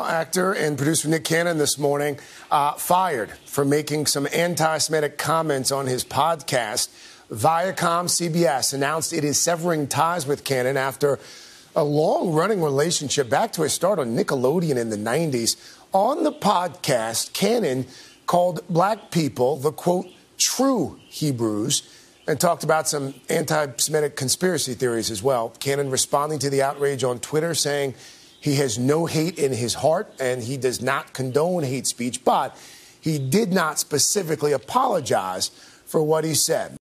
Actor and producer Nick Cannon this morning uh, fired for making some anti Semitic comments on his podcast. Viacom CBS announced it is severing ties with Cannon after a long running relationship back to a start on Nickelodeon in the 90s. On the podcast, Cannon called black people the quote, true Hebrews and talked about some anti Semitic conspiracy theories as well. Cannon responding to the outrage on Twitter saying, he has no hate in his heart, and he does not condone hate speech, but he did not specifically apologize for what he said.